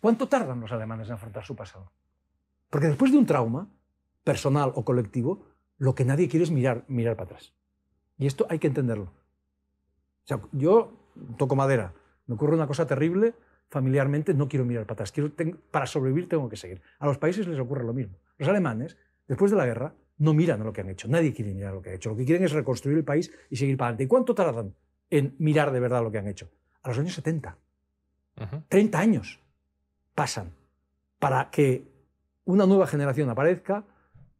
¿Cuánto tardan los alemanes en afrontar su pasado? Porque después de un trauma, personal o colectivo, lo que nadie quiere es mirar, mirar para atrás. Y esto hay que entenderlo. yo toco madera, me ocurre una cosa terrible familiarmente, no quiero mirar para atrás. para sobrevivir tengo que seguir. A los países les ocurre lo mismo. Los alemanes, después de la guerra, no miran a lo que han hecho. Nadie quiere mirar lo que ha hecho. Lo que quieren es reconstruir el país y seguir para adelante. ¿Y cuánto tardan en mirar de verdad lo que han hecho? A los años 70. 30 años pasan para que una nueva generación aparezca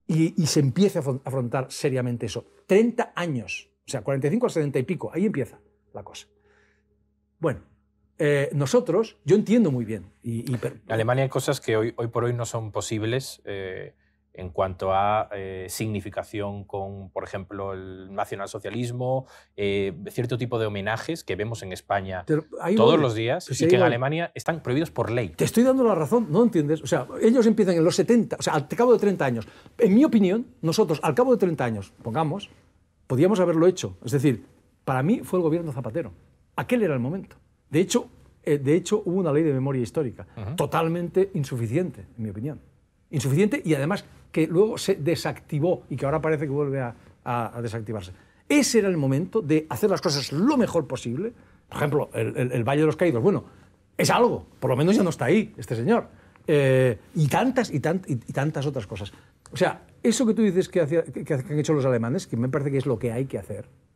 y, se empiece a afrontar seriamente eso. 30 años, o sea, 45 a 70 y pico, ahí empieza la cosa. Bueno, eh, nosotros, yo entiendo muy bien. Y, en Alemania hay cosas que hoy, hoy por hoy no son posibles. Eh, en cuanto a eh, significación con, por ejemplo, el nacionalsocialismo, eh, cierto tipo de homenajes que vemos en España todos los días y que en Alemania están prohibidos por ley. Te estoy dando la razón, ¿no entiendes? O sea, ellos empiezan en los 70, o sea, al cabo de 30 años. En mi opinión, nosotros, al cabo de 30 años, pongamos, podíamos haberlo hecho. Es decir, para mí fue el gobierno Zapatero. Aquel era el momento. De hecho, eh, de hecho hubo una ley de memoria histórica, totalmente insuficiente, en mi opinión insuficiente y además que luego se desactivó y que ahora parece que vuelve a, desactivarse. Ese era el momento de hacer las cosas lo mejor posible. Por ejemplo, el, Valle de los Caídos, bueno, es algo, por lo menos ya no está ahí este señor. Eh, y tantas y, tantas otras cosas. O sea, eso que tú dices que han hecho los alemanes, que me parece que es lo que hay que hacer,